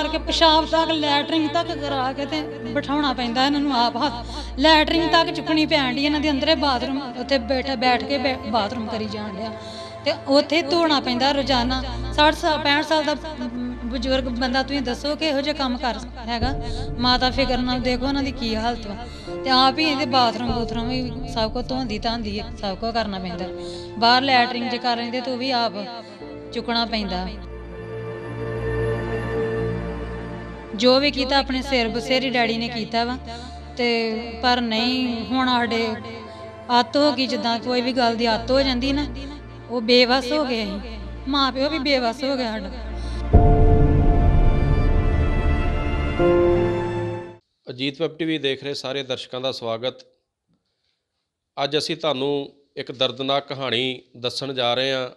ਕਰਕੇ ਪਿਸ਼ਾਬ ਤੱਕ ਲੈਟਰਿੰਗ ਤੱਕ ਕਰਾ ਕੇ ਤੇ ਬਿਠਾਉਣਾ ਪੈਂਦਾ ਇਹਨਾਂ ਨੂੰ ਆਪ ਲੈਟਰਿੰਗ ਤੱਕ ਚੁੱਕਣੀ ਪੈਂਦੀ ਇਹਨਾਂ ਦੇ ਅੰਦਰੇ ਬਾਥਰੂਮ ਉੱਥੇ ਬੈਠਾ ਬੈਠ ਕੇ ਬਾਥਰੂਮ ਕਰੀ ਜਾਣ ਲਿਆ ਤੇ ਉੱਥੇ ਧੋਣਾ ਪੈਂਦਾ ਰੋਜ਼ਾਨਾ 60 ਸਾਲ 65 ਸਾਲ ਦਾ ਬਜ਼ੁਰਗ ਬੰਦਾ ਤੁਸੀਂ ਦੱਸੋ ਕਿ ਇਹੋ ਜਿਹਾ ਕੰਮ ਕਰ ਹੈਗਾ ਮਾਤਾ ਫਿਕਰ ਨਾਲ ਦੇਖੋ ਉਹਨਾਂ ਦੀ ਕੀ ਹਾਲਤ ਵਾ ਤੇ ਆਪ ਹੀ ਇਹਦੇ ਬਾਥਰੂਮ ਬੂਥਰੂਮ ਵੀ ਸਭ ਕੋ ਧੋਂਦੀ ਧਾਂਦੀ ਹੈ ਸਭ ਕੋ ਕਰਨਾ ਪੈਂਦਾ ਬਾਹਰ ਲੈਟਰਿੰਗ ਜੇ ਕਰ ਰਹੇ ਤੇ ਵੀ ਆਪ ਚੁਕਣਾ ਪੈਂਦਾ ਜੋ ਵੀ ਕੀਤਾ ਆਪਣੇ ਸਿਰ ਬਸੇਰੀ ਡੈਡੀ ਨੇ ਕੀਤਾ ਵਾ ਤੇ ਪਰ ਨਹੀਂ ਹੁਣ ਸਾਡੇ ਅੱਤ ਹੋ ਗਈ ਜਿੱਦਾਂ ਕੋਈ ਵੀ ਗੱਲ ਦੀ ਅੱਤ ਹੋ ਜਾਂਦੀ ਨਾ ਉਹ ਬੇਵਸ ਹੋ ਗਏ ਅਸੀਂ ਮਾਪਿਓ ਵੀ ਬੇਵਸ ਹੋ ਗਿਆ ਸਾਡਾ ਅਜੀਤ ਵੈਬ ਟੀਵੀ ਦੇਖ ਰਹੇ ਸਾਰੇ ਦਰਸ਼ਕਾਂ ਦਾ ਸਵਾਗਤ ਅੱਜ ਅਸੀਂ ਤੁਹਾਨੂੰ ਇੱਕ ਦਰਦਨਾਕ ਕਹਾਣੀ ਦੱਸਣ ਜਾ ਰਹੇ ਹਾਂ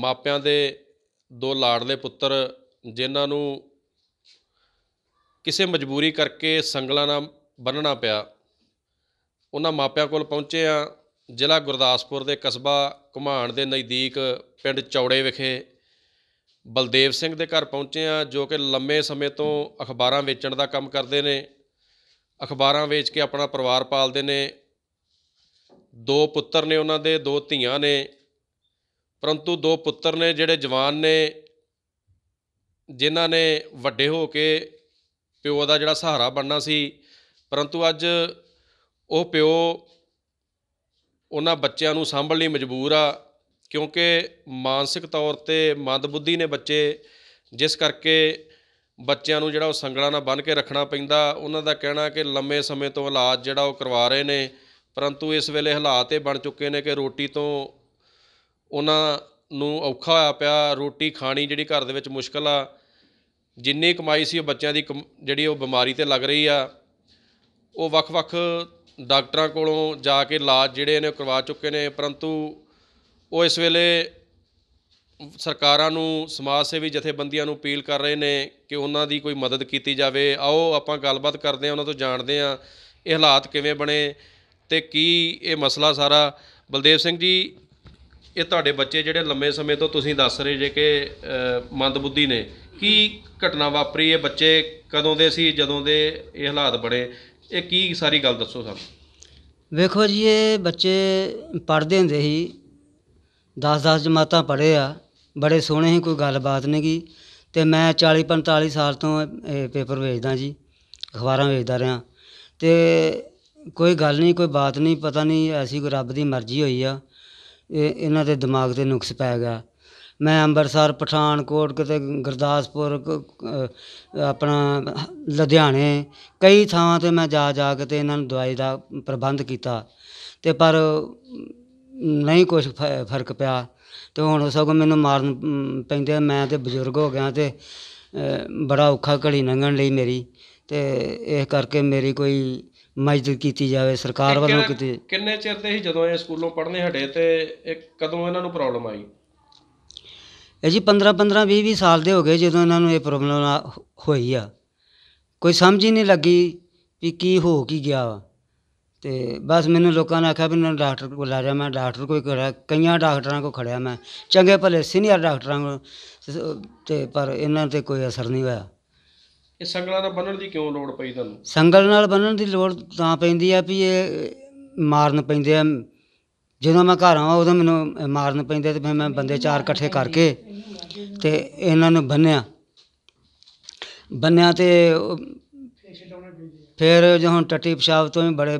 ਮਾਪਿਆਂ ਦੇ ਦੋ ਲਾੜਲੇ ਪੁੱਤਰ ਜਿਨ੍ਹਾਂ ਨੂੰ ਕਿਸੇ ਮਜਬੂਰੀ ਕਰਕੇ ਸੰਗਲਾਂ ਨਾਲ ਬੰਨਣਾ ਪਿਆ ਉਹਨਾਂ ਮਾਪਿਆਂ ਕੋਲ ਪਹੁੰਚੇ ਆ ਜ਼ਿਲ੍ਹਾ ਗੁਰਦਾਸਪੁਰ ਦੇ ਕਸਬਾ ਘੁਮਾਣ ਦੇ ਨਜ਼ਦੀਕ ਪਿੰਡ ਚੌੜੇ ਵਿਖੇ ਬਲਦੇਵ ਸਿੰਘ ਦੇ ਘਰ ਪਹੁੰਚੇ ਆ ਜੋ ਕਿ ਲੰਮੇ ਸਮੇਂ ਤੋਂ ਅਖਬਾਰਾਂ ਵੇਚਣ ਦਾ ਕੰਮ ਕਰਦੇ ਨੇ ਅਖਬਾਰਾਂ ਵੇਚ ਕੇ ਆਪਣਾ ਪਰਿਵਾਰ ਪਾਲਦੇ ਨੇ ਦੋ ਪੁੱਤਰ ਨੇ ਉਹਨਾਂ ਦੇ ਦੋ ਧੀਆਂ ਨੇ ਪਰੰਤੂ ਦੋ ਪੁੱਤਰ ਨੇ ਜਿਹੜੇ ਜਵਾਨ ਨੇ ਜਿਨ੍ਹਾਂ ਨੇ ਵੱਡੇ ਹੋ ਕੇ ਪਿਓ ਦਾ ਜਿਹੜਾ ਸਹਾਰਾ ਬਣਨਾ ਸੀ ਪਰੰਤੂ ਅੱਜ ਉਹ ਪਿਓ ਉਹਨਾਂ ਬੱਚਿਆਂ ਨੂੰ ਸੰਭਲਣ ਲਈ ਮਜਬੂਰ ਆ ਕਿਉਂਕਿ ਮਾਨਸਿਕ ਤੌਰ ਤੇ ਮੰਦਬੁੱਧੀ ਨੇ ਬੱਚੇ ਜਿਸ ਕਰਕੇ ਬੱਚਿਆਂ ਨੂੰ ਜਿਹੜਾ ਉਹ ਸੰਗਲਾਂ ਨਾਲ ਬੰਨ ਕੇ ਰੱਖਣਾ ਪੈਂਦਾ ਉਹਨਾਂ ਦਾ ਕਹਿਣਾ ਕਿ ਲੰਮੇ ਸਮੇਂ ਤੋਂ ਇਲਾਜ ਜਿਹੜਾ ਉਹ ਕਰਵਾ ਰਹੇ ਨੇ ਪਰੰਤੂ ਇਸ ਵੇਲੇ ਹਾਲਾਤ ਇਹ ਬਣ ਚੁੱਕੇ ਨੇ ਕਿ ਰੋਟੀ ਤੋਂ ਉਹਨਾਂ ਨੂੰ ਔਖਾ ਹੋਇਆ ਪਿਆ ਰੋਟੀ ਖਾਣੀ ਜਿਹੜੀ ਘਰ ਦੇ ਵਿੱਚ ਮੁਸ਼ਕਲ ਆ ਜਿੰਨੀ ਕਮਾਈ ਸੀ ਉਹ ਬੱਚਿਆਂ ਦੀ ਜਿਹੜੀ ਉਹ ਬਿਮਾਰੀ ਤੇ ਲੱਗ ਰਹੀ ਆ ਉਹ ਵੱਖ-ਵੱਖ ਡਾਕਟਰਾਂ ਕੋਲੋਂ ਜਾ ਕੇ ਇਲਾਜ ਜਿਹੜੇ ਨੇ ਕਰਵਾ ਚੁੱਕੇ ਨੇ ਪਰੰਤੂ ਉਹ ਇਸ ਵੇਲੇ ਸਰਕਾਰਾਂ ਨੂੰ ਸਮਾਜ ਸੇਵੀ ਜਥੇਬੰਦੀਆਂ ਨੂੰ ਅਪੀਲ ਕਰ ਰਹੇ ਨੇ ਕਿ ਉਹਨਾਂ ਦੀ ਕੋਈ ਮਦਦ ਕੀਤੀ ਜਾਵੇ ਆਓ ਆਪਾਂ ਗੱਲਬਾਤ ਕਰਦੇ ਹਾਂ ਉਹਨਾਂ ਤੋਂ ਜਾਣਦੇ ਹਾਂ ਇਹ ਹਾਲਾਤ ਕਿਵੇਂ ਬਣੇ ਤੇ ਕੀ ਇਹ ਮਸਲਾ ਸਾਰਾ ਬਲਦੇਵ ਸਿੰਘ ਜੀ ਇਹ ਤੁਹਾਡੇ ਬੱਚੇ ਜਿਹੜੇ ਲੰਮੇ ਸਮੇਂ ਤੋਂ ਤੁਸੀਂ ਦੱਸ ਰਹੇ ਜੇ ਕਿ ਮੰਦਬੁੱਧੀ ਨੇ ਕੀ ਘਟਨਾ ਵਾਪਰੀ ਇਹ ਬੱਚੇ ਕਦੋਂ ਦੇ ਸੀ ਜਦੋਂ ਦੇ ਇਹ ਹਾਲਾਤ ਬੜੇ ਇਹ ਕੀ ਸਾਰੀ ਗੱਲ ਦੱਸੋ ਸਾਨੂੰ ਵੇਖੋ ਜੀ ਇਹ ਬੱਚੇ ਪੜਦੇ ਹੁੰਦੇ ਸੀ 10-10 ਜਮਾਤਾਂ ਪੜੇ ਆ ਬੜੇ ਸੋਹਣੇ ਹੀ ਕੋਈ ਗੱਲਬਾਤ ਨਹੀਂ ਗਈ ਤੇ ਮੈਂ 40-45 ਸਾਲ ਤੋਂ ਇਹ ਪੇਪਰ ਵੇਚਦਾ ਜੀ ਅਖਬਾਰਾਂ ਵੇਚਦਾ ਰਿਹਾ ਤੇ ਕੋਈ ਗੱਲ ਨਹੀਂ ਕੋਈ ਬਾਤ ਨਹੀਂ ਪਤਾ ਨਹੀਂ ਐਸੀ ਕੋਈ ਰੱਬ ਦੀ ਮਰਜ਼ੀ ਹੋਈ ਆ ਇਹ ਇਹਨਾਂ ਦੇ ਦਿਮਾਗ ਤੇ ਨੁਕਸ ਪੈ ਗਿਆ ਮੈਂ ਅੰਮ੍ਰਿਤਸਰ ਪਠਾਨਕੋਟ ਕਿਤੇ ਗੁਰਦਾਸਪੁਰ ਆਪਣਾ ਲੁਧਿਆਣੇ ਕਈ ਥਾਵਾਂ 'ਤੇ ਮੈਂ ਜਾ ਜਾ ਕੇ ਤੇ ਇਹਨਾਂ ਨੂੰ ਦਵਾਈ ਦਾ ਪ੍ਰਬੰਧ ਕੀਤਾ ਤੇ ਪਰ ਨਹੀਂ ਕੁਝ ਫਰਕ ਪਿਆ ਤੇ ਹੁਣ ਸਭ ਮੈਨੂੰ ਮਾਰਨ ਪੈਂਦੇ ਮੈਂ ਤੇ ਬਜ਼ੁਰਗ ਹੋ ਗਿਆ ਤੇ ਬੜਾ ਔਖਾ ਘੜੀ ਲੰਘਣ ਲਈ ਮੇਰੀ ਤੇ ਇਸ ਕਰਕੇ ਮੇਰੀ ਕੋਈ ਮਦਦ ਕੀਤੀ ਜਾਵੇ ਸਰਕਾਰ ਵੱਲੋਂ ਕਿਤੇ ਕਿੰਨੇ ਚਿਰ ਦੇ ਸੀ ਜਦੋਂ ਇਹ ਸਕੂਲੋਂ ਪੜ੍ਹਨੇ ਹਟੇ ਤੇ ਇੱਕ ਕਦੋਂ ਇਹਨਾਂ ਨੂੰ ਪ੍ਰੋਬਲਮ ਆਈ ਇਹ ਜੀ 15 15 20 20 ਸਾਲ ਦੇ ਹੋ ਗਏ ਜਦੋਂ ਇਹਨਾਂ ਨੂੰ ਇਹ ਪ੍ਰੋਬਲਮ ਹੋਈ ਆ ਕੋਈ ਸਮਝ ਹੀ ਨਹੀਂ ਲੱਗੀ ਵੀ ਕੀ ਹੋ ਕੀ ਗਿਆ ਤੇ ਬਸ ਮੈਨੂੰ ਲੋਕਾਂ ਨੇ ਆਖਿਆ ਵੀ ਇਹਨਾਂ ਡਾਕਟਰ ਕੋਲ ਲਾ ਜਾ ਮੈਂ ਡਾਕਟਰ ਕੋਈ ਕਰਾ ਕਈਆਂ ਡਾਕਟਰਾਂ ਕੋ ਖੜਿਆ ਮੈਂ ਚੰਗੇ ਭਲੇ ਸੀਨੀਅਰ ਡਾਕਟਰਾਂ ਕੋ ਤੇ ਪਰ ਇਹਨਾਂ ਤੇ ਕੋਈ ਅਸਰ ਨਹੀਂ ਹੋਇਆ ਇਹ ਸੰਗਲਾਂ ਨਾਲ ਬੰਨਣ ਦੀ ਕਿਉਂ ਲੋੜ ਪਈ ਤੁਹਾਨੂੰ ਸੰਗਲ ਨਾਲ ਬੰਨਣ ਦੀ ਲੋੜ ਤਾਂ ਪੈਂਦੀ ਆ ਵੀ ਇਹ ਮਾਰਨ ਪੈਂਦੇ ਆ ਜਦੋਂ ਮੈਂ ਘਰ ਆਵਾਂ ਉਦੋਂ ਮੈਨੂੰ ਮਾਰਨ ਪੈਂਦੇ ਤੇ ਫਿਰ ਮੈਂ ਬੰਦੇ ਚਾਰ ਇਕੱਠੇ ਕਰਕੇ ਤੇ ਇਹਨਾਂ ਨੂੰ ਬੰਨਿਆ ਬੰਨਿਆ ਤੇ ਫਿਰ ਜੋ ਹੁਣ ਟੱਟੀ ਪਿਸ਼ਾਬ ਤੋਂ ਵੀ ਬੜੇ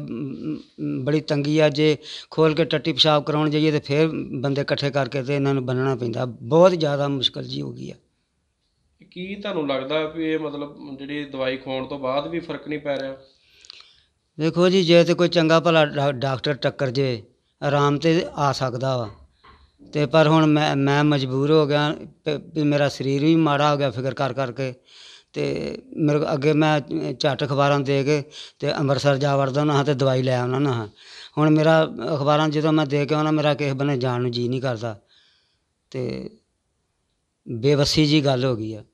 ਬੜੀ ਤੰਗੀ ਆ ਜੇ ਖੋਲ ਕੇ ਟੱਟੀ ਪਿਸ਼ਾਬ ਕਰਾਉਣ ਜਾਈਏ ਤੇ ਫਿਰ ਬੰਦੇ ਇਕੱਠੇ ਕਰਕੇ ਤੇ ਇਹਨਾਂ ਨੂੰ ਬੰਨਣਾ ਪੈਂਦਾ ਬਹੁਤ ਜ਼ਿਆਦਾ ਮੁਸ਼ਕਲ ਜੀ ਹੋ ਗਈ ਆ ਕੀ ਤੁਹਾਨੂੰ ਲੱਗਦਾ ਵੀ ਇਹ ਮਤਲਬ ਜਿਹੜੀ ਦਵਾਈ ਖਾਣ ਤੋਂ ਬਾਅਦ ਵੀ ਫਰਕ ਨਹੀਂ ਪੈ ਰਿਹਾ ਦੇਖੋ ਜੀ ਜੇ ਤੇ ਕੋਈ ਚੰਗਾ ਭਲਾ ਡਾਕਟਰ ਟੱਕਰ ਜੇ ਆਰਾਮ 'ਤੇ ਆ ਸਕਦਾ ਵਾ ਤੇ ਪਰ ਹੁਣ ਮੈਂ ਮੈਂ ਮਜਬੂਰ ਹੋ ਗਿਆ ਵੀ ਮੇਰਾ ਸਰੀਰ ਵੀ ਮਾੜਾ ਹੋ ਗਿਆ ਫਿਕਰ ਕਰ ਕਰਕੇ ਤੇ ਮੇਰੇ ਅੱਗੇ ਮੈਂ ਝਟ ਅਖਬਾਰਾਂ ਦੇ ਕੇ ਤੇ ਅੰਮ੍ਰਿਤਸਰ ਜਾ ਵੜਦਾ ਨਾ ਹਾਂ ਦਵਾਈ ਲੈ ਆਉਣਾ ਨਾ ਹੁਣ ਮੇਰਾ ਅਖਬਾਰਾਂ ਜਦੋਂ ਮੈਂ ਦੇ ਕੇ ਆਉਣਾ ਮੇਰਾ ਕਿਸ ਬਨੇ ਜਾਣ ਨੂੰ ਜੀ ਨਹੀਂ ਕਰਦਾ ਤੇ ਬੇਵਸੀ ਜੀ ਗੱਲ ਹੋ ਗਈ ਆ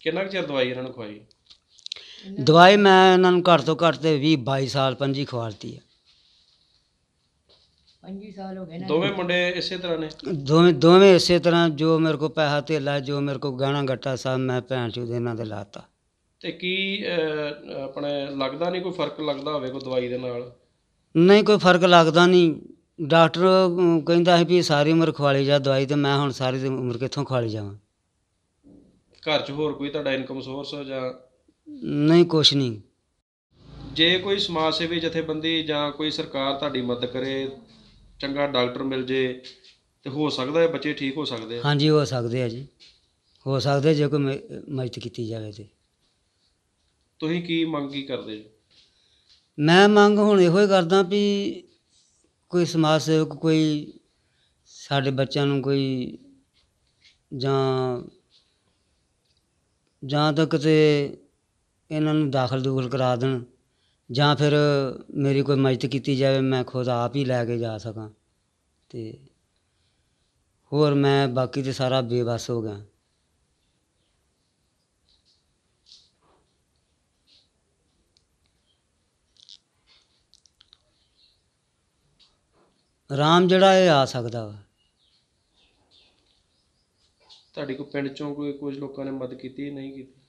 ਕਿੰਨਾ ਚਿਰ ਦਵਾਈ ਇਹਨਾਂ ਨੂੰ ਖਵਾਈ ਦਵਾਈ ਮੈਂ ਇਹਨਾਂ ਨੂੰ ਘੱਟ ਤੋਂ ਘੱਟ ਤੇ 20 22 ਸਾਲ ਪੰਜੀ ਖਵਾਲਤੀ ਆ 25 ਸਾਲ ਹੋ ਗਏ ਨਾ ਦੋਵੇਂ ਮੁੰਡੇ ਇਸੇ ਤਰ੍ਹਾਂ ਨੇ ਦੋਵੇਂ ਦੋਵੇਂ ਇਸੇ ਤਰ੍ਹਾਂ ਜੋ ਮੇਰੇ ਕੋ ਪੈਸਾ ਧੇਲਾ ਜੋ ਮੇਰੇ ਕੋ ਗਾਣਾ ਘਟਾ ਸਾ ਮੈਂ ਭੈਣ ਚੋਦ ਇਹਨਾਂ ਦੇ ਲਾਤਾ ਤੇ ਕੀ ਆਪਣੇ ਲੱਗਦਾ ਨਹੀਂ ਕੋਈ ਫਰਕ ਲੱਗਦਾ ਹੋਵੇ ਕੋ ਦਵਾਈ ਦੇ ਨਾਲ ਨਹੀਂ ਕੋਈ ਫਰਕ ਲੱਗਦਾ ਨਹੀਂ ਡਾਕਟਰ ਕਹਿੰਦਾ ਸੀ ਵੀ ਸਾਰੀ ਉਮਰ ਖਵਾਲੀ ਜਾ ਦਵਾਈ ਤੇ ਮੈਂ ਹੁਣ ਸਾਰੀ ਉਮਰ ਕਿੱਥੋਂ ਖਵਾਲੀ ਜਾਵਾਂ ਘਰ 'ਚ ਹੋਰ ਕੋਈ ਤੁਹਾਡਾ ਇਨਕਮ ਸੋਰਸ ਜਾਂ ਨਹੀਂ ਕੁਛ ਨਹੀਂ ਜੇ ਕੋਈ ਸਮਾਜ ਸੇਵੀ ਜਥੇਬੰਦੀ ਜਾਂ ਕੋਈ ਸਰਕਾਰ ਤੁਹਾਡੀ ਮਦਦ ਕਰੇ ਚੰਗਾ ਡਾਕਟਰ ਮਿਲ ਜੇ ਤੇ ਹੋ ਸਕਦਾ ਹੈ ਬੱਚੇ ਠੀਕ ਹੋ ਸਕਦੇ ਆ ਹਾਂਜੀ ਹੋ ਸਕਦੇ ਆ ਜੀ ਹੋ ਸਕਦੇ ਜੇ ਕੋਈ ਮਦਦ ਕੀਤੀ ਜਾਵੇ ਤੇ ਤੁਸੀਂ ਕੀ ਮੰਗ ਕੀ ਕਰਦੇ ਜੀ ਮੈਂ ਮੰਗ ਹੁਣ ਇਹੋ ਹੀ ਕਰਦਾ ਵੀ ਕੋਈ ਸਮਾਜ ਸੇਵਕ ਕੋਈ ਸਾਡੇ ਬੱਚਿਆਂ ਨੂੰ ਕੋਈ ਜਾਂ ਜਾਂ ਤੱਕ ਤੇ ਇਹਨਾਂ ਨੂੰ ਦਾਖਲ ਦੂਖਲ ਕਰਾ ਦੇਣ ਜਾਂ ਫਿਰ ਮੇਰੀ ਕੋਈ ਮਦਦ ਕੀਤੀ ਜਾਵੇ ਮੈਂ ਖੁਦ ਆਪ ਹੀ ਲੈ ਕੇ ਜਾ ਸਕਾਂ ਤੇ ਹੋਰ ਮੈਂ ਬਾਕੀ ਤੇ ਸਾਰਾ ਬੇਵਸ ਹੋ ਗਿਆ ਰਾਮ ਜਿਹੜਾ ਇਹ ਆ ਸਕਦਾ ਵਾ ਤੁਹਾਡੇ ਕੋ ਪਿੰਡ ਚੋਂ ਕੋਈ ਕੁਝ ਲੋਕਾਂ ਨੇ ਮਦਦ ਕੀਤੀ ਨਹੀਂ ਕੀਤੀ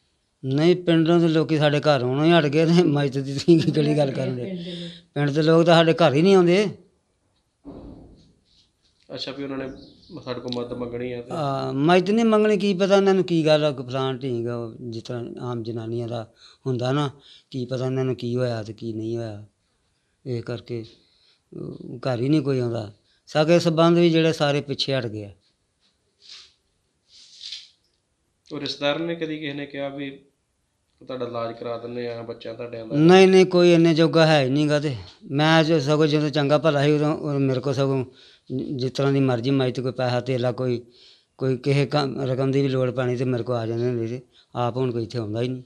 ਨਹੀਂ ਪਿੰਡਾਂ ਦੇ ਲੋਕੀ ਸਾਡੇ ਘਰ ਹੁਣ ਹੀ ਹਟ ਗਏ ਤੇ ਮਸਜਿਦ ਦੀ ਤੁਸੀਂ ਕਿਹੜੀ ਗੱਲ ਕਰਨ ਦੇ ਪਿੰਡ ਦੇ ਲੋਕ ਤਾਂ ਸਾਡੇ ਘਰ ਹੀ ਨਹੀਂ ਆਉਂਦੇ ਅੱਛਾ ਵੀ ਉਹਨਾਂ ਨੇ ਸਾਡੇ ਕੋਲ ਮਦਦ ਮੰਗਣੀ ਆ ਤੇ ਆ ਮਸਜਿਦ ਨਹੀਂ ਮੰਗਣੀ ਕੀ ਪਤਾ ਇਹਨਾਂ ਨੂੰ ਕੀ ਗੱਲ ਆ ਫਲਾਂ ਢੀਂਗ ਆ, ਜਿਸ ਤਰ੍ਹਾਂ ਆਮ ਜਨਾਨੀਆਂ ਦਾ ਹੁੰਦਾ ਨਾ ਕੀ ਪਤਾ ਇਹਨਾਂ ਨੂੰ ਕੀ ਹੋਇਆ ਤੇ ਕੀ ਨਹੀਂ ਹੋਇਆ ਇਹ ਕਰਕੇ ਘਰ ਹੀ ਨਹੀਂ ਕੋਈ ਆਉਂਦਾ ਸਾਰੇ ਸਬੰਧ ਵੀ ਜਿਹੜੇ ਸਾਰੇ ਪਿੱਛੇ ਹਟ ਗਏ ਆ। ਉਹ ਰਿਸ਼ਤੇਦਾਰ ਨੇ ਕਦੀ ਕਿਸੇ ਨੇ ਕਿਹਾ ਵੀ ਤੁਹਾਡਾ ਇਲਾਜ ਕਰਾ ਦਿੰਨੇ ਆ ਬੱਚਿਆਂ ਤੁਹਾਡਿਆਂ ਦਾ ਨਹੀਂ ਨਹੀਂ ਕੋਈ ਇੰਨੇ ਜੋਗਾ ਹੈ ਨਹੀਂ ਗਾ ਤੇ ਮੈਂ ਜੋ ਸਗੋ ਜਦੋਂ ਚੰਗਾ ਭਲਾ ਹੀ ਉਦੋਂ ਮੇਰੇ ਕੋਲ ਸਗੋ ਜਿਸ ਤਰ੍ਹਾਂ ਦੀ ਮਰਜ਼ੀ ਮਾਈ ਤੇ ਕੋਈ ਪੈਸਾ ਤੇਲਾ ਕੋਈ ਕੋਈ ਕਿਸੇ ਕੰਮ ਰਕਮ ਦੀ ਵੀ ਲੋੜ ਪਾਣੀ ਤੇ ਮੇਰੇ ਕੋ ਆ ਜਾਂਦੇ ਨੇ ਆਪ ਹੁਣ ਕੋਈ ਇੱਥੇ ਆਉਂਦਾ ਹੀ ਨਹੀਂ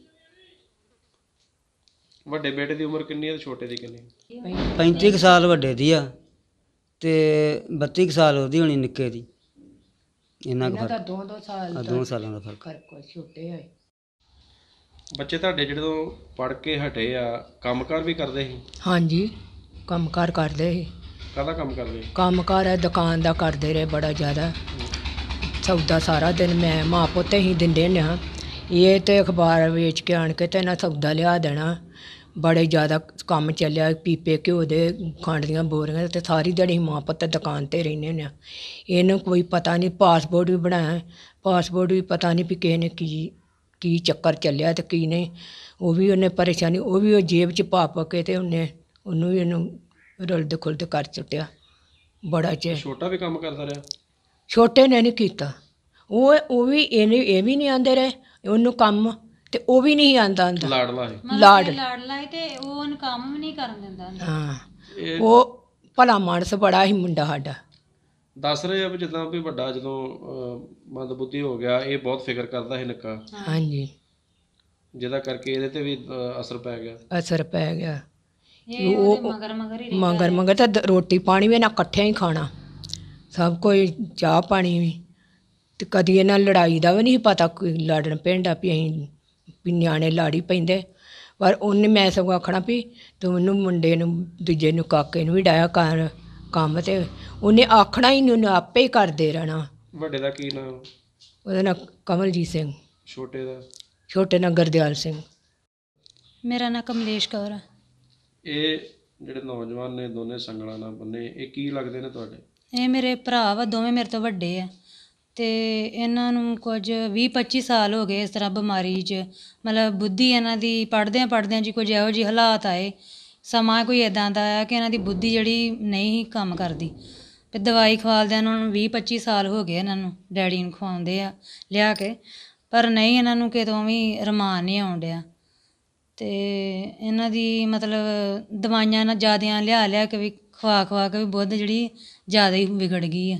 ਵੱਡੇ ਬੇਟੇ ਦੀ ਉਮਰ ਕਿੰਨੀ ਹੈ ਤੇ ਛੋਟੇ ਦੀ ਕਿੰਨੀ ਹੈ? 35 ਸਾਲ ਵੱਡੇ ਦੀ ਆ ਤੇ 32 ਸਾਲ ਉਹਦੀ ਹੋਣੀ ਨਿੱਕੇ ਦੀ ਇੰਨਾ ਕੁ ਇਹਨਾਂ ਦਾ ਫਰਕ ਦੋ ਦੋ ਸਾਲ ਦੋ ਸਾਲਾਂ ਦਾ ਫਰਕ। ਕੋਈ ਛੋਟੇ ਹੈ ਬੱਚੇ ਤੁਹਾਡੇ ਜਿਹੜੇ ਤੋਂ ਪੜ ਕੇ ਹਟੇ ਆ ਕੰਮਕਾਰ ਵੀ ਕਰਦੇ ਸੀ ਹਾਂਜੀ ਕੰਮਕਾਰ ਕਰਦੇ ਸੀ ਕਾਹਦਾ ਕੰਮ ਕਰਦੇ ਕੰਮਕਾਰ ਹੈ ਦੁਕਾਨ ਦਾ ਕਰਦੇ ਰਹੇ ਬੜਾ ਜ਼ਿਆਦਾ ਸੌਦਾ ਸਾਰਾ ਦਿਨ ਮੈਂ ਮਾਂ ਪੁੱਤੇ ਹੀ ਦਿੰਦੇ ਨੇ ਹਾਂ ਇਹ ਤੇ ਅਖਬਾਰ ਵੇਚ ਕੇ ਆਣ ਕੇ ਤੇ ਨਾ ਸੌਦਾ ਲਿਆ ਦੇਣਾ ਬੜੇ ਜ਼ਿਆਦਾ ਕੰਮ ਚੱਲਿਆ ਪੀਪੇ ਘਿਓ ਦੇ ਖਾਂਡ ਦੀਆਂ ਬੋਰੀਆਂ ਤੇ ਸਾਰੀ ਦਿਹਾੜੀ ਮਾਂ ਪੁੱਤ ਦੁਕਾਨ ਤੇ ਰਹਿੰਦੇ ਨੇ ਇਹਨੂੰ ਕੋਈ ਪਤਾ ਨਹੀਂ ਪਾਸਪੋਰਟ ਵੀ ਬਣਾਇਆ ਪਾਸਪੋਰਟ ਵੀ ਪਤਾ ਨਹੀਂ ਕਿ ਕਿਸੇ ਨੇ ਕੀ ਕੀ ਚੱਕਰ ਚੱਲਿਆ ਤੇ ਕੀ ਨਹੀਂ ਉਹ ਵੀ ਉਹਨੇ ਪਰੇਸ਼ਾਨੀ ਉਹ ਵੀ ਉਹ ਜੇਬ 'ਚ ਪਾ ਪਾ ਕੇ ਤੇ ਉਹਨੇ ਉਹਨੂੰ ਵੀ ਇਹਨੂੰ ਰਲਦ ਖੁਲਦ ਕਰ ਚੁੱਟਿਆ ਬੜਾ ਚੇ ਛੋਟਾ ਵੀ ਕੰਮ ਕਰਦਾ ਰਿਹਾ ਛੋਟੇ ਨੇ ਨਹੀਂ ਕੀਤਾ ਉਹ ਉਹ ਵੀ ਇਹਨੇ ਇਹ ਵੀ ਨਹੀਂ ਆਂਦੇ ਰਹੇ ਉਹਨੂੰ ਕੰਮ ਤੇ ਉਹ ਵੀ ਨਹੀਂ ਆਂਦਾ ਆਂਦਾ ਲਾੜਲਾ ਸੀ ਲਾੜ ਲਾੜਲਾ ਤੇ ਉਹ ਉਹਨੂੰ ਕੰਮ ਵੀ ਨਹੀਂ ਕਰਨ ਦਿੰਦਾ ਹਾਂ ਉਹ ਭਲਾ ਮਾਨਸ ਬੜਾ ਹੀ ਮੁੰਡਾ ਸਾਡਾ ਦੱਸ ਰਹੇ ਆ ਵੀ ਜਦੋਂ ਵੀ ਵੱਡਾ ਜਦੋਂ ਬੁੱਧੀ ਹੋ ਗਿਆ ਇਹ ਬਹੁਤ ਫਿਕਰ ਕਰਦਾ ਹੈ ਨਿੱਕਾ ਹਾਂਜੀ ਜਿਹਦਾ ਕਰਕੇ ਇਹਦੇ ਤੇ ਵੀ ਅਸਰ ਪੈ ਗਿਆ ਅਸਰ ਪੈ ਗਿਆ ਇਹ ਮਗਰ ਮਗਰ ਹੀ ਰਹਿੰਦਾ ਮਗਰ ਮਗਰ ਤਾਂ ਰੋਟੀ ਪਾਣੀ ਵੀ ਨਾ ਇਕੱਠਿਆਂ ਹੀ ਖਾਣਾ ਸਭ ਕੋਈ ਚਾਹ ਪਾਣੀ ਵੀ ਤੇ ਕਦੀ ਇਹਨਾਂ ਲੜਾਈ ਦਾ ਵੀ ਨਹੀਂ ਪਤਾ ਕੋਈ ਲੜਨ ਪੈਂਦਾ ਵੀ ਅਸੀਂ ਵੀ ਨਿਆਣੇ ਲਾੜੀ ਪੈਂਦੇ ਪਰ ਉਹਨੇ ਮੈਂ ਸਭ ਆਖਣਾ ਵੀ ਤੂੰ ਮੈਨੂੰ ਮੁੰਡੇ ਨੂੰ ਦੂਜੇ ਨੂੰ ਕਾਕੇ ਨੂੰ ਵੀ ਡਾਇਆ ਕਰ ਕੰਮ ਤੇ ਉਹਨੇ ਆਖਣਾ ਹੀ ਨਹੀਂ ਉਹਨੇ ਆਪੇ ਹੀ ਕਰਦੇ ਰਹਿਣਾ ਵੱਡੇ ਦਾ ਕੀ ਨਾਮ ਉਹਦਾ ਨਾਮ ਕਮਲਜੀਤ ਸਿੰਘ ਛੋਟੇ ਦਾ ਛੋਟੇ ਨਾਮ ਗਰਦਿਆਲ ਸਿੰਘ ਮੇਰਾ ਨਾਮ ਕਮਲੇਸ਼ ਕੌਰ ਆ ਇਹ ਜਿਹੜੇ ਨੌਜਵਾਨ ਨੇ ਦੋਨੇ ਸੰਗਲਾਂ ਨਾਲ ਬੰਨੇ ਇਹ ਕੀ ਲੱਗਦੇ ਨੇ ਤੁਹਾਡੇ ਇਹ ਮੇਰੇ ਭਰਾ ਵਾ ਦੋਵੇਂ ਮੇਰੇ ਤੋਂ ਵੱਡੇ ਆ ਤੇ ਇਹਨਾਂ ਨੂੰ ਕੁਝ 20 25 ਸਾਲ ਹੋ ਗਏ ਇਸ ਤਰ੍ਹਾਂ ਬਿਮਾਰੀ 'ਚ ਮਤਲਬ ਬੁੱਧੀ ਇਹਨਾਂ ਦੀ ਪੜਦਿਆਂ ਪੜਦਿਆਂ ਜੀ ਕੁਝ ਇਹੋ ਜਿਹੇ ਹਾਲਾਤ ਆਏ ਸਮਾਂ ਕੋਈ ਇਦਾਂ ਦਾ ਆ ਕਿ ਇਹਨਾਂ ਦੀ ਬੁੱਧੀ ਜਿਹੜੀ ਨਹੀਂ ਕੰਮ ਕਰਦੀ ਤੇ ਦਵਾਈ ਇਹਨਾਂ ਨੂੰ 20 25 ਸਾਲ ਹੋ ਗਏ ਇਹਨਾਂ ਨੂੰ ਡੈਡੀ ਨੂੰ ਖਵਾਉਂਦੇ ਆ ਲਿਆ ਕੇ ਪਰ ਨਹੀਂ ਇਹਨਾਂ ਨੂੰ ਕਿਤੋਂ ਵੀ ਰਮਾਨ ਨਹੀਂ ਆਉਂਦਿਆ ਤੇ ਇਹਨਾਂ ਦੀ ਮਤਲਬ ਦਵਾਈਆਂ ਨਾਲ ਜਿਆਦਿਆਂ ਲਿਆ ਲਿਆ ਕੇ ਵੀ ਖਵਾ ਖਵਾ ਕੇ ਵੀ ਬੁੱਧ ਜਿਹੜੀ ਜ਼ਿਆਦਾ ਹੀ ਵਿਗੜ ਗਈ ਆ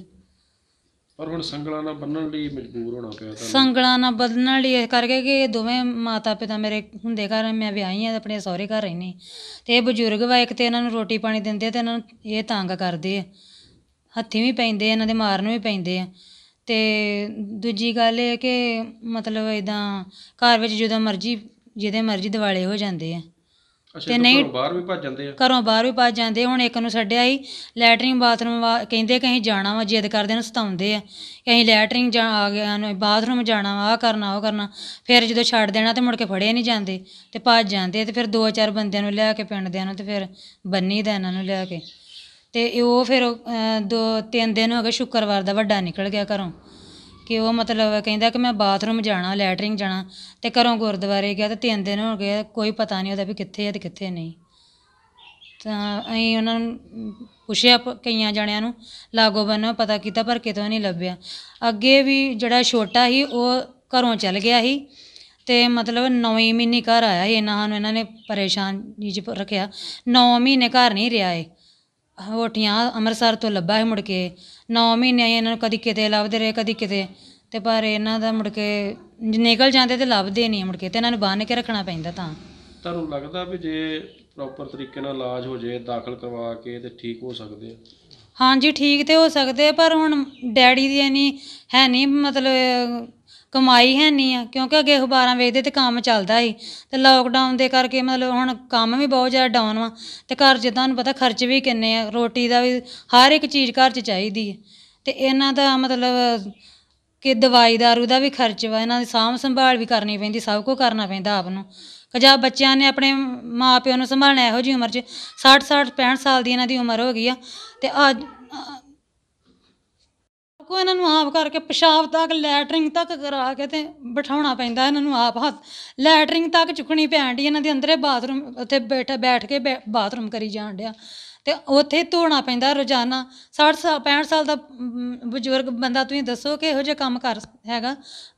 ਪਰ ਹੁਣ ਸੰਗਲਾਂ ਨਾਲ ਬੰਨਣ ਲਈ ਮਜਬੂਰ ਹੋਣਾ ਪਿਆ ਤਾਂ ਸੰਗਲਾਂ ਨਾਲ ਬੰਨਣ ਲਈ ਇਹ ਕਰਕੇ ਕਿ ਦੋਵੇਂ ਮਾਤਾ ਪਿਤਾ ਮੇਰੇ ਹੁੰਦੇ ਘਰ ਮੈਂ ਵਿਆਹੀ ਆ ਆਪਣੇ ਸਹੁਰੇ ਘਰ ਰਹਿੰਦੀ ਤੇ ਇਹ ਬਜ਼ੁਰਗ ਵਾ ਇੱਕ ਤੇ ਇਹਨਾਂ ਨੂੰ ਰੋਟੀ ਪਾਣੀ ਦਿੰਦੇ ਤੇ ਇਹਨਾਂ ਨੂੰ ਇਹ ਤੰਗ ਕਰਦੇ ਆ ਹੱਥੀ ਵੀ ਪੈਂਦੇ ਇਹਨਾਂ ਦੇ ਮਾਰਨ ਵੀ ਪੈਂਦੇ ਆ ਤੇ ਦੂਜੀ ਗੱਲ ਇਹ ਕਿ ਮਤਲਬ ਇਦਾਂ ਘਰ ਵਿੱਚ ਜਦੋਂ ਮਰਜ਼ੀ ਜਿਹਦੇ ਮਰਜ਼ੀ ਦਿਵਾਲੇ ਹੋ ਜਾਂਦੇ ਆ ਤੇ ਨਹੀਂ ਬਾਹਰ ਵੀ ਭੱਜ ਜਾਂਦੇ ਆ ਘਰੋਂ ਬਾਹਰ ਵੀ ਭੱਜ ਜਾਂਦੇ ਹੁਣ ਇੱਕ ਨੂੰ ਛੱਡਿਆ ਹੀ ਲੈਟਰਿੰਗ ਬਾਥਰੂਮ ਕਹਿੰਦੇ ਕਿ ਅਸੀਂ ਜਾਣਾ ਵਾ ਜਿੱਦ ਕਰਦੇ ਨੂੰ ਸਤਾਉਂਦੇ ਆ ਕਿ ਅਸੀਂ ਲੈਟਰਿੰਗ ਜਾ ਆ ਗਿਆ ਨੂੰ ਬਾਥਰੂਮ ਜਾਣਾ ਵਾ ਆ ਕਰਨਾ ਉਹ ਕਰਨਾ ਫਿਰ ਜਦੋਂ ਛੱਡ ਦੇਣਾ ਤੇ ਮੁੜ ਕੇ ਫੜੇ ਨਹੀਂ ਜਾਂਦੇ ਤੇ ਭੱਜ ਜਾਂਦੇ ਤੇ ਫਿਰ ਦੋ ਚਾਰ ਬੰਦਿਆਂ ਨੂੰ ਲਿਆ ਕੇ ਪਿੰਡ ਦਿਆਂ ਨੂੰ ਤੇ ਫਿਰ ਬੰਨੀ ਦਾ ਇਹਨਾਂ ਨੂੰ ਲਿਆ ਕੇ ਤੇ ਉਹ ਫਿਰ ਦੋ ਤਿੰਨ ਦਿਨ ਹੋ ਗਏ ਸ਼ੁੱਕਰਵਾਰ ਦਾ ਵੱਡਾ ਨਿਕਲ ਗਿਆ ਘਰੋਂ ਕਿ ਉਹ ਮਤਲਬ ਕਹਿੰਦਾ ਕਿ ਮੈਂ ਬਾਥਰੂਮ ਜਾਣਾ ਲੈਟਰਿੰਗ ਜਾਣਾ ਤੇ ਘਰੋਂ ਗੁਰਦੁਆਰੇ ਗਿਆ ਤੇ ਤਿੰਨ ਦਿਨ ਹੋ ਗਏ ਕੋਈ ਪਤਾ ਨਹੀਂ ਉਹਦਾ ਵੀ ਕਿੱਥੇ ਹੈ ਤੇ ਕਿੱਥੇ ਨਹੀਂ ਤਾਂ ਅਹੀਂ ਉਹਨਾਂ ਨੂੰ ਪੁੱਛਿਆ ਕਈਆਂ ਜਣਿਆਂ ਨੂੰ ਲਾਗੋ ਬੰਨੋ ਪਤਾ ਕੀਤਾ ਪਰ ਕਿਤੋਂ ਨਹੀਂ ਲੱਭਿਆ ਅੱਗੇ ਵੀ ਜਿਹੜਾ ਛੋਟਾ ਸੀ ਉਹ ਘਰੋਂ ਚੱਲ ਗਿਆ ਸੀ ਤੇ ਮਤਲਬ 9 ਮਹੀਨੇ ਘਰ ਆਇਆ ਇਹਨਾਂ ਨੂੰ ਇਹਨਾਂ ਨੇ ਪਰੇਸ਼ਾਨ ਜੀ ਰੱਖਿਆ 9 ਮਹੀਨੇ ਘਰ ਨਹੀਂ ਰਿਹਾ ਏ ਹੋਟੀਆਂ ਅੰਮ੍ਰਿਤਸਰ ਤੋਂ ਲੱਭਾ ਹੈ ਮੁੜ ਕੇ 9 ਮਹੀਨੇ ਇਹਨਾਂ ਨੂੰ ਕਦੀ ਕਿਤੇ ਲੱਭਦੇ ਰਹੇ ਕਦੀ ਕਿਤੇ ਤੇ ਪਰ ਇਹਨਾਂ ਦਾ ਮੁੜ ਕੇ ਨਿਕਲ ਜਾਂਦੇ ਤੇ ਲੱਭਦੇ ਨਹੀਂ ਮੁੜ ਕੇ ਤੇ ਇਹਨਾਂ ਨੂੰ ਬੰਨ ਕੇ ਰੱਖਣਾ ਪੈਂਦਾ ਤਾਂ ਤੁਹਾਨੂੰ ਲੱਗਦਾ ਵੀ ਜੇ ਪ੍ਰੋਪਰ ਤਰੀਕੇ ਨਾਲ ਇਲਾਜ ਹੋ ਜੇ ਦਾਖਲ ਕਰਵਾ ਕੇ ਤੇ ਠੀਕ ਹੋ ਸਕਦੇ ਆ ਹਾਂਜੀ ਠੀਕ ਤੇ ਹੋ ਸਕਦੇ ਪਰ ਹੁਣ ਡੈਡੀ ਦੀ ਨਹੀਂ ਹੈ ਨਹੀਂ ਮਤਲਬ ਕਮਾਈ ਹੈ ਨਹੀਂ ਆ ਕਿਉਂਕਿ ਅਗੇ ਅਖਬਾਰਾਂ ਵੇਚਦੇ ਤੇ ਕੰਮ ਚੱਲਦਾ ਸੀ ਤੇ ਲੋਕਡਾਊਨ ਦੇ ਕਰਕੇ ਮਤਲਬ ਹੁਣ ਕੰਮ ਵੀ ਬਹੁਤ ਜ਼ਿਆਦਾ ਡਾਊਨ ਵਾ ਤੇ ਘਰ ਜਿੱਦਾਂ ਤੁਹਾਨੂੰ ਪਤਾ ਖਰਚ ਵੀ ਕਿੰਨੇ ਆ ਰੋਟੀ ਦਾ ਵੀ ਹਰ ਇੱਕ ਚੀਜ਼ ਘਰ 'ਚ ਚਾਹੀਦੀ ਹੈ ਤੇ ਇਹਨਾਂ ਦਾ ਮਤਲਬ ਕਿ ਦਵਾਈ ਦਾਰੂ ਦਾ ਵੀ ਖਰਚ ਵਾ ਇਹਨਾਂ ਦੀ ਸਾਂਭ ਸੰਭਾਲ ਵੀ ਕਰਨੀ ਪੈਂਦੀ ਸਭ ਕੁਝ ਕਰਨਾ ਪੈਂਦਾ ਆਪ ਨੂੰ ਕਜਾ ਬੱਚਿਆਂ ਨੇ ਆਪਣੇ ਮਾਪਿਆਂ ਨੂੰ ਸੰਭਾਲਣਾ ਇਹੋ ਜੀ ਉਮਰ 'ਚ 60 60 65 ਸਾਲ ਦੀ ਇਹਨਾਂ ਦੀ ਉਮਰ ਹੋ ਗਈ ਆ ਤੇ ਅੱਜ ਕੋ ਇਹਨਾਂ ਨੂੰ ਆਪ ਕਰਕੇ ਪਿਸ਼ਾਬ ਤੱਕ ਲੈਟਰਿੰਗ ਤੱਕ ਕਰਾ ਕੇ ਤੇ ਬਿਠਾਉਣਾ ਪੈਂਦਾ ਇਹਨਾਂ ਨੂੰ ਆਪ ਹੱਥ ਲੈਟਰਿੰਗ ਤੱਕ ਚੁੱਕਣੀ ਪੈਂਦੀ ਇਹਨਾਂ ਦੇ ਅੰਦਰੇ ਬਾਥਰੂਮ ਉੱਥੇ ਬੈਠਾ ਬੈਠ ਕੇ ਬਾਥਰੂਮ ਕਰੀ ਜਾਣ ਡਿਆ ਤੇ ਉੱਥੇ ਧੋਣਾ ਪੈਂਦਾ ਰੋਜ਼ਾਨਾ 60 ਸਾਲ 65 ਸਾਲ ਦਾ ਬਜ਼ੁਰਗ ਬੰਦਾ ਤੁਸੀਂ ਦੱਸੋ ਕਿ ਇਹੋ ਜਿਹਾ ਕੰਮ ਕਰ ਹੈਗਾ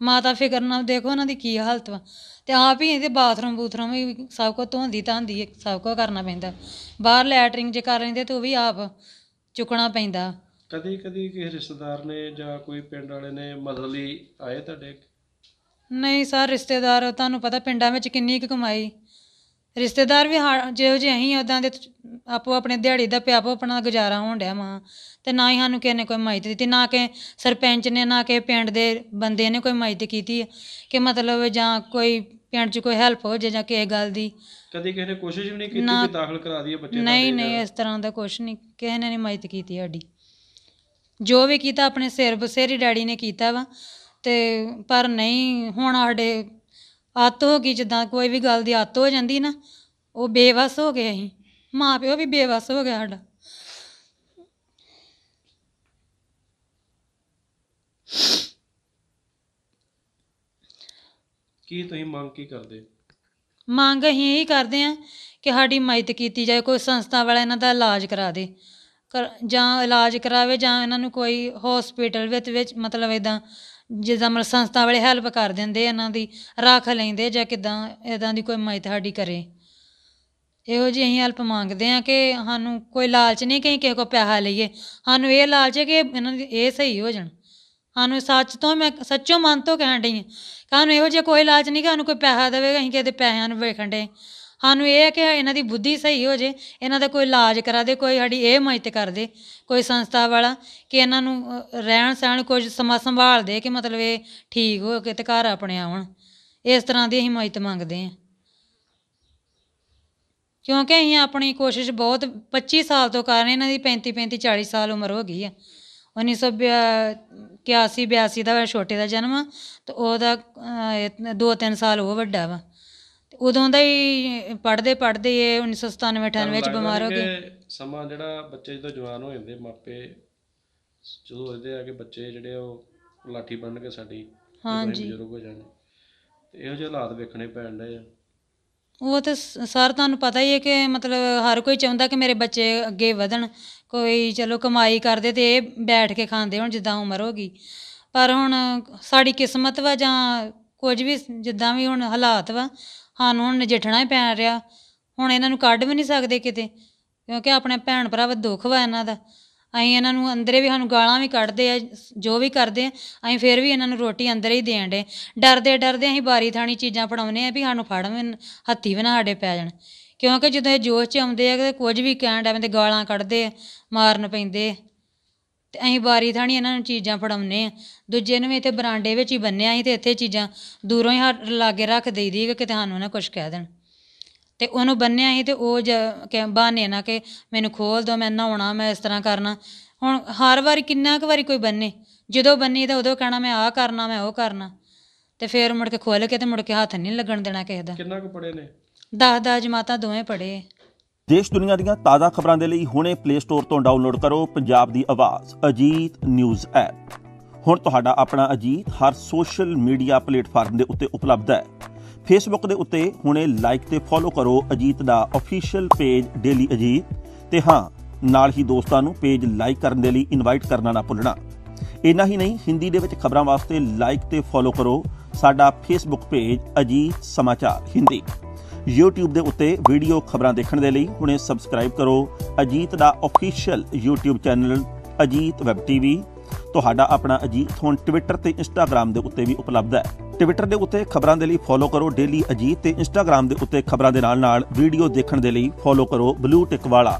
ਮਾਤਾ ਫਿਕਰ ਨਾਲ ਦੇਖੋ ਉਹਨਾਂ ਦੀ ਕੀ ਹਾਲਤ ਵਾ ਤੇ ਆਪ ਹੀ ਇਹਦੇ ਬਾਥਰੂਮ ਬੂਥਰੂਮ ਵੀ ਸਭ ਕੋ ਧੋਂਦੀ ਧਾਂਦੀ ਸਭ ਕੋ ਕਰਨਾ ਪੈਂਦਾ ਬਾਹਰ ਲੈਟਰਿੰਗ ਜੇ ਕਰ ਲੈਂਦੇ ਤੇ ਉਹ ਵੀ ਆਪ ਚੁੱਕਣਾ ਪੈਂਦਾ ਕਦੇ ਕਦੇ ਕਿਸੇ ਰਿਸ਼ਤੇਦਾਰ ਨੇ ਜਾਂ ਕੋਈ ਪਿੰਡ ਵਾਲੇ ਨੇ ਮਦਦ ਲਈ ਆਏ ਤੁਹਾਡੇ ਨਹੀਂ ਸਰ ਰਿਸ਼ਤੇਦਾਰ ਤੁਹਾਨੂੰ ਪਤਾ ਪਿੰਡਾਂ ਵਿੱਚ ਕਿੰਨੀ ਕੁ ਕਮਾਈ ਰਿਸ਼ਤੇਦਾਰ ਵੀ ਹਾ- ਜਿਹੋ ਜਿਹੇ ਅਸੀਂ ਉਦਾਂ ਦੇ ਆਪੋ ਆਪਣੇ ਦਿਹਾੜੀ ਦਾ ਪਿਆਪੋ ਆਪਣਾ ਗੁਜ਼ਾਰਾ ਹੋਣ ਡਿਆ ਮਾਂ ਤੇ ਨਾ ਹੀ ਸਾਨੂੰ ਕਿਸੇ ਨੇ ਕੋਈ ਮਾਇਤ ਦਿੱਤੀ ਨਾ ਕਿ ਸਰਪੰਚ ਨੇ ਨਾ ਕਿ ਪਿੰਡ ਦੇ ਬੰਦੇ ਨੇ ਕੋਈ ਮਾਇਤ ਕੀਤੀ ਕਿ ਮਤਲਬ ਜਾਂ ਕੋਈ ਪਿੰਡ 'ਚ ਕੋਈ ਹੈਲਪ ਹੋ ਜੇ ਜਾਂ ਕਿਸੇ ਗੱਲ ਦੀ ਕਦੇ ਕਿਸੇ ਨੇ ਕੋਸ਼ਿਸ਼ ਵੀ ਨਹੀਂ ਕੀਤੀ ਕਿ ਦਾਖਲ ਕਰਾ ਦਈਏ ਬੱਚੇ ਨਹੀਂ ਨਹੀਂ ਇਸ ਤਰ੍ਹਾਂ ਦਾ ਕੁਝ ਨਹੀਂ ਕਿਸੇ ਨੇ ਨਹੀਂ ਮਾਇਤ ਕੀਤੀ ਸਾਡੀ ਜੋ ਵੀ ਕੀਤਾ ਆਪਣੇ ਸਿਰ ਬਸੇਰੀ ਡੈਡੀ ਨੇ ਕੀਤਾ ਵਾ ਤੇ ਪਰ ਨਹੀਂ ਹੁਣ ਸਾਡੇ ਅੱਤ ਹੋ ਗਈ ਜਿੱਦਾਂ ਕੋਈ ਵੀ ਗੱਲ ਦੀ ਅੱਤ ਹੋ ਜਾਂਦੀ ਨਾ ਉਹ ਬੇਵਸ ਹੋ ਗਏ ਅਸੀਂ ਮਾਂ ਪਿਓ ਵੀ ਬੇਵਸ ਹੋ ਗਿਆ ਸਾਡਾ ਕੀ ਤੁਸੀਂ ਮੰਗ ਕੀ ਕਰਦੇ ਮੰਗ ਹੀ ਇਹੀ ਕਰਦੇ ਆ ਕਿ ਸਾਡੀ ਮਦਦ ਕੀਤੀ ਜਾਏ ਕੋਈ ਸੰਸਥਾ ਵਾਲਾ ਇਹਨਾਂ ਦਾ ਇਲਾਜ ਕਰਾ ਦੇ ਕਰ ਜਾਂ ਇਲਾਜ ਕਰਾਵੇ ਜਾਂ ਇਹਨਾਂ ਨੂੰ ਕੋਈ ਹਸਪੀਟਲ ਵਿੱਚ ਵਿੱਚ ਮਤਲਬ ਇਦਾਂ ਜਿਦਾਂ ਮਤਲਬ ਸੰਸਥਾ ਵਾਲੇ ਹੈਲਪ ਕਰ ਦਿੰਦੇ ਇਹਨਾਂ ਦੀ ਰੱਖ ਲੈਂਦੇ ਜਾਂ ਕਿਦਾਂ ਇਦਾਂ ਦੀ ਕੋਈ ਮਦਦ ਸਾਡੀ ਕਰੇ ਇਹੋ ਜੀ ਅਸੀਂ ਹੈਲਪ ਮੰਗਦੇ ਆ ਕਿ ਸਾਨੂੰ ਕੋਈ ਲਾਲਚ ਨਹੀਂ ਕਿ ਕਿਸੇ ਕੋ ਪੈਸਾ ਲਈਏ ਸਾਨੂੰ ਇਹ ਲਾਲਚ ਹੈ ਕਿ ਇਹਨਾਂ ਦੀ ਇਹ ਸਹੀ ਹੋ ਜਾਣ ਸਾਨੂੰ ਸੱਚ ਤੋਂ ਮੈਂ ਸੱਚੋ ਮਨ ਤੋਂ ਕਹਿਣ ਡਈ ਹਾਂ ਸਾਨੂੰ ਇਹੋ ਜਿਹਾ ਕੋਈ ਲਾਲਚ ਨਹੀਂ ਕਿ ਸਾਨੂੰ ਕੋਈ ਪੈਸਾ ਦੇਵੇ ਅਸੀਂ ਕਿਤੇ ਪੈਸਿਆਂ ਨੂੰ ਵੇਖਣ ਦੇ ਸਾਨੂੰ ਇਹ ਹੈ ਕਿ ਇਹਨਾਂ ਦੀ ਬੁੱਧੀ ਸਹੀ ਹੋ ਜੇ ਇਹਨਾਂ ਦਾ ਕੋਈ ਇਲਾਜ ਕਰਾ ਦੇ ਕੋਈ ਸਾਡੀ ਇਹ ਮਦਦ ਕਰ ਦੇ ਕੋਈ ਸੰਸਥਾ ਵਾਲਾ ਕਿ ਇਹਨਾਂ ਨੂੰ ਰਹਿਣ ਸਹਿਣ ਕੁਝ ਸਮਾਂ ਸੰਭਾਲ ਦੇ ਕਿ ਮਤਲਬ ਇਹ ਠੀਕ ਹੋ ਕੇ ਤੇ ਘਰ ਆਪਣੇ ਆਉਣ ਇਸ ਤਰ੍ਹਾਂ ਦੀ ਅਸੀਂ ਮਦਦ ਮੰਗਦੇ ਹਾਂ ਕਿਉਂਕਿ ਅਸੀਂ ਆਪਣੀ ਕੋਸ਼ਿਸ਼ ਬਹੁਤ 25 ਸਾਲ ਤੋਂ ਕਰ ਰਹੇ ਇਹਨਾਂ ਦੀ 35 35 40 ਸਾਲ ਉਮਰ ਹੋ ਗਈ ਆ 1981 82 ਦਾ ਛੋਟੇ ਦਾ ਜਨਮ ਤੇ ਉਹਦਾ 2-3 ਸਾਲ ਉਹ ਵੱਡਾ ਵਾ ਉਦੋਂ ਦਾ ਹੀ ਪੜਦੇ ਪੜਦੇ 1997 98 ਵਿੱਚ ਬਿਮਾਰ ਹੋ ਗਏ ਸਮਾਂ ਜਿਹੜਾ ਬੱਚੇ ਜਦੋਂ ਜਵਾਨ ਹੋ ਜਾਂਦੇ ਮਾਪੇ ਜਦੋਂ ਇਹਦੇ ਆ ਕੇ ਬੱਚੇ ਜਿਹੜੇ ਉਹ ਲਾਠੀ ਬੰਨ ਕੇ ਸਾਡੀ ਹਾਂਜੀ ਬਜ਼ੁਰਗ ਹੋ ਜਾਣੇ ਤੇ ਇਹੋ ਜਿਹੇ ਹਾਲਾਤ ਵੇਖਣੇ ਪੈਣ ਡਏ ਆ ਉਹ ਤਾਂ ਸਾਰ ਤੁਹਾਨੂੰ ਪਤਾ ਹੀ ਹੈ ਕਿ ਮਤਲਬ ਹਰ ਕੋਈ ਚਾਹੁੰਦਾ ਕਿ ਮੇਰੇ ਬੱਚੇ ਅੱਗੇ ਵਧਣ ਕੋਈ ਚਲੋ ਕਮਾਈ ਕਰਦੇ ਤੇ ਇਹ ਬੈਠ ਕੇ ਖਾਂਦੇ ਹੁਣ ਜਿੱਦਾਂ ਉਮਰ ਹੋ ਗਈ ਪਰ ਹੁਣ ਸਾਡੀ ਕਿਸਮਤ ਵਾ ਜਾਂ ਕੁਝ ਵੀ ਜਿੱਦਾਂ ਵੀ ਹੁਣ ਹਾਲਾਤ ਵਾ ਸਾਨੂੰ ਹੁਣ ਨਜਿੱਠਣਾ ਹੀ ਪੈ ਰਿਹਾ ਹੁਣ ਇਹਨਾਂ ਨੂੰ ਕੱਢ ਵੀ ਨਹੀਂ ਸਕਦੇ ਕਿਤੇ ਕਿਉਂਕਿ ਆਪਣੇ ਭੈਣ ਭਰਾ ਦਾ ਦੁੱਖ ਵਾ ਇਹਨਾਂ ਦਾ ਅਸੀਂ ਇਹਨਾਂ ਨੂੰ ਅੰਦਰੇ ਵੀ ਸਾਨੂੰ ਗਾਲਾਂ ਵੀ ਕੱਢਦੇ ਆ ਜੋ ਵੀ ਕਰਦੇ ਆ ਅਸੀਂ ਫਿਰ ਵੀ ਇਹਨਾਂ ਨੂੰ ਰੋਟੀ ਅੰਦਰ ਹੀ ਦੇਣ ਦੇ ਡਰਦੇ ਡਰਦੇ ਅਸੀਂ ਬਾਰੀ ਥਾਣੀ ਚੀਜ਼ਾਂ ਫੜਾਉਨੇ ਆ ਵੀ ਸਾਨੂੰ ਫੜਵੇਂ ਹੱਥੀ ਵੀ ਨਾ ਸਾਡੇ ਪੈ ਜਾਣ ਕਿਉਂਕਿ ਜਦੋਂ ਇਹ ਜੋਸ਼ 'ਚ ਆਉਂਦੇ ਆ ਕਿ ਕੁਝ ਵੀ ਕਹਿਣ ਡੈ ਪੈਂਦੇ ਗਾਲਾਂ ਕੱਢਦੇ ਆ ਮਾਰਨ ਪੈਂਦੇ ਤੇ ਅਸੀਂ ਵਾਰੀ ਥਾਣੀ ਇਹਨਾਂ ਨੂੰ ਚੀਜ਼ਾਂ ਫੜਾਉਨੇ ਆ ਦੂਜੇ ਨੂੰ ਇੱਥੇ ਬਰਾਂਡੇ ਵਿੱਚ ਹੀ ਬੰਨਿਆ ਸੀ ਤੇ ਇੱਥੇ ਚੀਜ਼ਾਂ ਦੂਰੋਂ ਹੀ ਲਾਗੇ ਰੱਖ ਦੀ ਕਿ ਤੁਹਾਨੂੰ ਨਾ ਕੁਝ ਕਹਿ ਦੇਣ ਤੇ ਉਹਨੂੰ ਬੰਨਿਆ ਸੀ ਤੇ ਉਹ ਜ ਬਾਨੇ ਨਾ ਕਿ ਮੈਨੂੰ ਖੋਲ ਦੋ ਮੈਂ ਨਹਾਉਣਾ ਮੈਂ ਇਸ ਤਰ੍ਹਾਂ ਕਰਨਾ ਹੁਣ ਹਰ ਵਾਰੀ ਕਿੰਨਾ ਕੁ ਵਾਰੀ ਕੋਈ ਬੰਨੇ ਜਦੋਂ ਬੰਨੀ ਤਾਂ ਉਦੋਂ ਕਹਿਣਾ ਮੈਂ ਆਹ ਕਰਨਾ ਮੈਂ ਉਹ ਕਰਨਾ ਤੇ ਫੇਰ ਮੁੜ ਕੇ ਖੋਲ ਕੇ ਤੇ ਮੁੜ ਕੇ ਹੱਥ ਨਹੀਂ ਲੱਗਣ ਦੇਣਾ ਕਿਸੇ ਦਾ ਕਿੰਨਾ ਕੁ ਪੜੇ ਨੇ 10 ਦਸ ਜਮਾਤਾਂ ਦੋਵੇਂ ਪੜੇ ਦੇਸ਼ ਦੁਨੀਆ ਦੀਆਂ ਤਾਜ਼ਾ ਖਬਰਾਂ ਦੇ ਲਈ ਹੁਣੇ ਪਲੇ ਸਟੋਰ ਤੋਂ ਡਾਊਨਲੋਡ ਕਰੋ ਪੰਜਾਬ ਦੀ ਆਵਾਜ਼ ਅਜੀਤ ਨਿਊਜ਼ ਐਪ ਹੁਣ ਤੁਹਾਡਾ ਆਪਣਾ ਅਜੀਤ ਹਰ ਸੋਸ਼ਲ ਮੀਡੀਆ ਪਲੇਟਫਾਰਮ ਦੇ ਉੱਤੇ ਉਪਲਬਧ ਹੈ ਫੇਸਬੁੱਕ ਦੇ ਉੱਤੇ ਹੁਣੇ ਲਾਈਕ ਤੇ ਫੋਲੋ ਕਰੋ ਅਜੀਤ ਦਾ ਅਫੀਸ਼ੀਅਲ ਪੇਜ ਡੇਲੀ ਅਜੀਤ ਤੇ ਹਾਂ ਨਾਲ ਹੀ ਦੋਸਤਾਂ ਨੂੰ ਪੇਜ ਲਾਈਕ ਕਰਨ ਦੇ ਲਈ ਇਨਵਾਈਟ ਕਰਨਾ ਨਾ ਭੁੱਲਣਾ ਇੰਨਾ ਹੀ ਨਹੀਂ ਹਿੰਦੀ ਦੇ ਵਿੱਚ ਖਬਰਾਂ ਵਾਸਤੇ ਲਾਈਕ ਤੇ ਫੋਲੋ ਕਰੋ ਸਾਡਾ ਫੇਸਬੁੱਕ ਪੇਜ ਅਜੀਤ ਸਮਾਚਾਰ ਹਿੰਦੀ YouTube ਦੇ ਉੱਤੇ ਵੀਡੀਓ ਖਬਰਾਂ ਦੇਖਣ ਦੇ ਲਈ ਹੁਣੇ ਸਬਸਕ੍ਰਾਈਬ ਕਰੋ ਅਜੀਤ ਦਾ official YouTube channel Ajit web TV ਤੁਹਾਡਾ ਆਪਣਾ ਅਜੀਤ ਹੁਣ ਟਵਿੱਟਰ ਤੇ ਇੰਸਟਾਗ੍ਰam ਦੇ ਉੱਤੇ ਵੀ ਉਪਲਬਧ ਹੈ ਟਵਿੱਟਰ ਦੇ ਉੱਤੇ ਖਬਰਾਂ ਦੇ ਲਈ ਫੋਲੋ ਕਰੋ ਡੇਲੀ ਅਜੀਤ ਤੇ ਇੰਸਟਾਗ੍ਰam ਦੇ ਉੱਤੇ ਖਬਰਾਂ ਦੇ ਨਾਲ ਨਾਲ ਵੀਡੀਓ ਦੇਖਣ ਦੇ ਲਈ ਫੋਲੋ ਕਰੋ ਬਲੂ ਟਿਕ ਵਾਲਾ